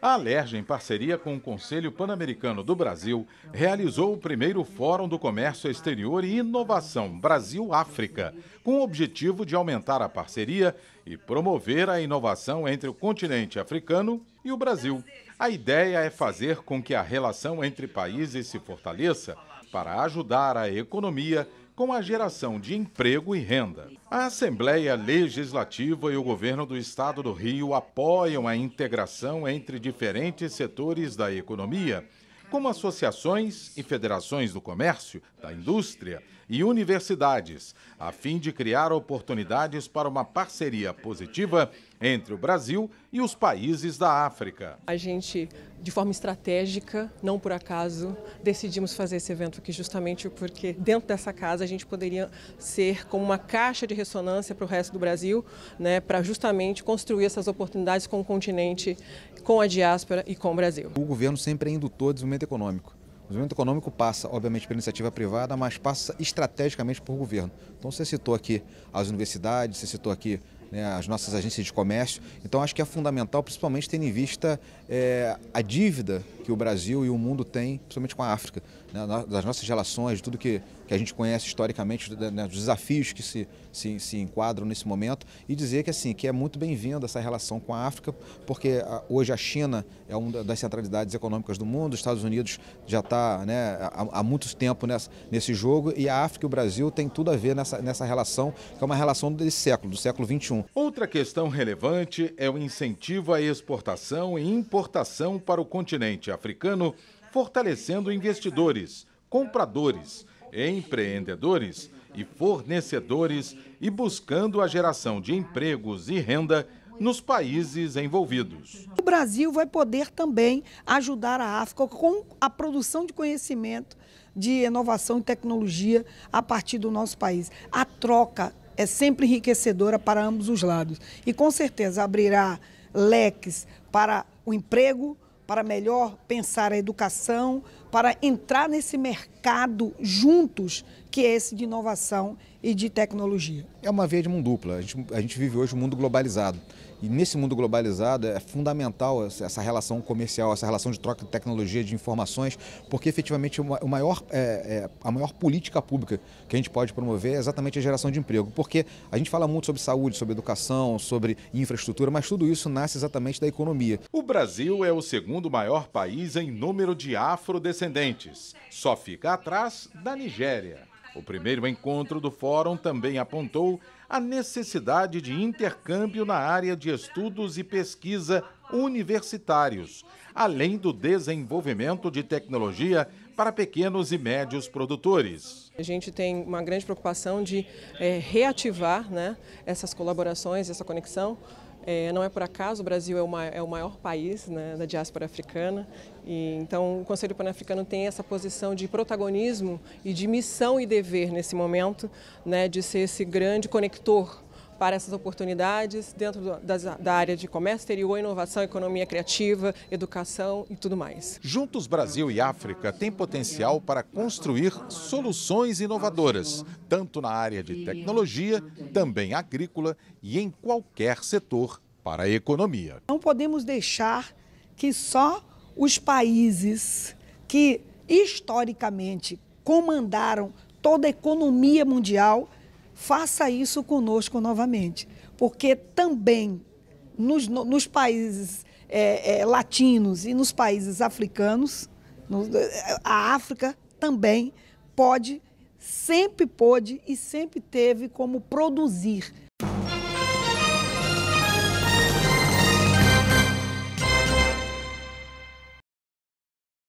A Alerj, em parceria com o Conselho Pan-Americano do Brasil, realizou o primeiro Fórum do Comércio Exterior e Inovação Brasil-África, com o objetivo de aumentar a parceria e promover a inovação entre o continente africano e o Brasil. A ideia é fazer com que a relação entre países se fortaleça para ajudar a economia com a geração de emprego e renda. A Assembleia Legislativa e o governo do Estado do Rio apoiam a integração entre diferentes setores da economia, como associações e federações do comércio, da indústria e universidades, a fim de criar oportunidades para uma parceria positiva entre o Brasil e os países da África. A gente, de forma estratégica, não por acaso, decidimos fazer esse evento aqui justamente porque dentro dessa casa a gente poderia ser como uma caixa de ressonância para o resto do Brasil, né, para justamente construir essas oportunidades com o continente, com a diáspora e com o Brasil. O governo sempre é indutor de desenvolvimento econômico. O desenvolvimento econômico passa, obviamente, pela iniciativa privada, mas passa estrategicamente por governo. Então, você citou aqui as universidades, você citou aqui né, as nossas agências de comércio. Então acho que é fundamental, principalmente tendo em vista é, a dívida que o Brasil e o mundo têm, principalmente com a África, né, das nossas relações, de tudo que, que a gente conhece historicamente, né, dos desafios que se, se, se enquadram nesse momento, e dizer que assim que é muito bem-vinda essa relação com a África, porque a, ah, hoje a China é uma das centralidades econômicas do mundo, os Estados Unidos já está né, há, há muito tempo nessa, nesse jogo, e a África e o Brasil têm tudo a ver nessa, nessa relação, que é uma relação desse século, do século XXI. Outra questão relevante é o incentivo à exportação e importação para o continente africano, fortalecendo investidores, compradores, empreendedores e fornecedores e buscando a geração de empregos e renda nos países envolvidos. O Brasil vai poder também ajudar a África com a produção de conhecimento, de inovação e tecnologia a partir do nosso país. A troca é sempre enriquecedora para ambos os lados. E com certeza abrirá leques para o emprego, para melhor pensar a educação, para entrar nesse mercado juntos, que é esse de inovação e de tecnologia? É uma via de mão dupla. A gente, a gente vive hoje um mundo globalizado. E nesse mundo globalizado é fundamental essa relação comercial, essa relação de troca de tecnologia, de informações, porque efetivamente o maior, é, é, a maior política pública que a gente pode promover é exatamente a geração de emprego. Porque a gente fala muito sobre saúde, sobre educação, sobre infraestrutura, mas tudo isso nasce exatamente da economia. O Brasil é o segundo maior país em número de afrodescendentes descendentes. Só fica atrás da Nigéria. O primeiro encontro do fórum também apontou a necessidade de intercâmbio na área de estudos e pesquisa universitários, além do desenvolvimento de tecnologia para pequenos e médios produtores. A gente tem uma grande preocupação de é, reativar né, essas colaborações, essa conexão é, não é por acaso, o Brasil é o, maior, é o maior país né, da diáspora africana, e, então o Conselho Pan-Africano tem essa posição de protagonismo e de missão e dever nesse momento, né, de ser esse grande conector para essas oportunidades dentro do, das, da área de comércio exterior, inovação, economia criativa, educação e tudo mais. Juntos Brasil e África têm potencial para construir soluções inovadoras, tanto na área de tecnologia, também agrícola e em qualquer setor para a economia. Não podemos deixar que só os países que historicamente comandaram toda a economia mundial faça isso conosco novamente, porque também nos, nos países é, é, latinos e nos países africanos, no, é, a África também pode, sempre pôde e sempre teve como produzir